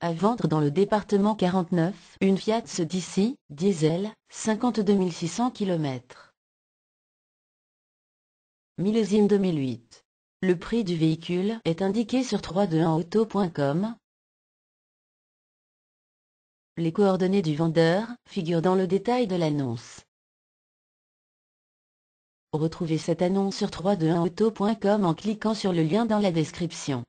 À vendre dans le département 49, une Fiat d'ici, diesel, 52 600 km. Millésime 2008. Le prix du véhicule est indiqué sur 321auto.com. Les coordonnées du vendeur figurent dans le détail de l'annonce. Retrouvez cette annonce sur 321auto.com en cliquant sur le lien dans la description.